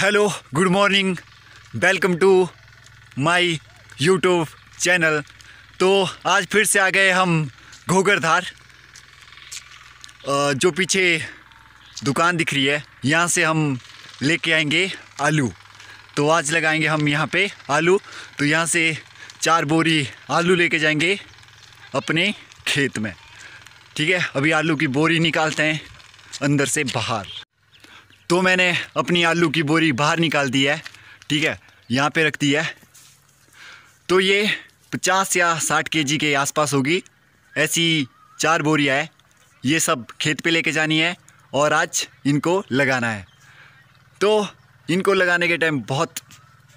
hello good morning welcome to my YouTube channel तो आज फिर से आ गए हम घोगरधार जो पीछे दुकान दिख रही है यहाँ से हम लेके आएंगे आलू तो आज लगाएंगे हम यहाँ पे आलू तो यहाँ से चार बोरी आलू लेके जाएंगे अपने खेत में ठीक है अभी आलू की बोरी निकालते हैं अंदर से बाहर तो मैंने अपनी आलू की बोरी बाहर निकाल दी है ठीक है यहाँ पे रख दी है तो ये पचास या साठ के के आसपास होगी ऐसी चार बोरियाँ है ये सब खेत पे लेके जानी है और आज इनको लगाना है तो इनको लगाने के टाइम बहुत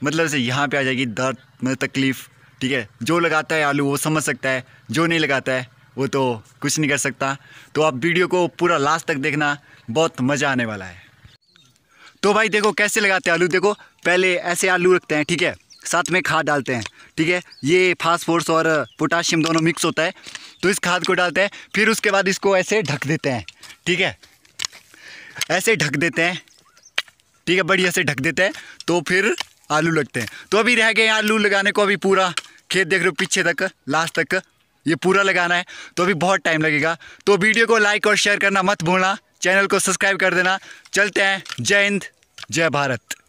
मतलब से यहाँ पे आ जाएगी दर्द मतलब तकलीफ़ ठीक है जो लगाता है आलू वो समझ सकता है जो नहीं लगाता है वो तो कुछ नहीं कर सकता तो आप वीडियो को पूरा लास्ट तक देखना बहुत मज़ा आने वाला है तो भाई देखो कैसे लगाते हैं आलू देखो पहले ऐसे आलू रखते हैं ठीक है साथ में खाद डालते हैं ठीक है ये फास्फोरस और पोटाशियम दोनों मिक्स होता है तो इस खाद को डालते हैं फिर उसके बाद इसको ऐसे ढक देते हैं ठीक है ऐसे ढक देते हैं ठीक है बढ़िया से ढक देते हैं तो फिर आलू लगते हैं तो अभी रह गए आलू लगाने को अभी पूरा खेत देख रहे हो पीछे तक लास्ट तक ये पूरा लगाना है तो अभी बहुत टाइम लगेगा तो वीडियो को लाइक और शेयर करना मत भूलना चैनल को सब्सक्राइब कर देना चलते हैं जय हिंद जय भारत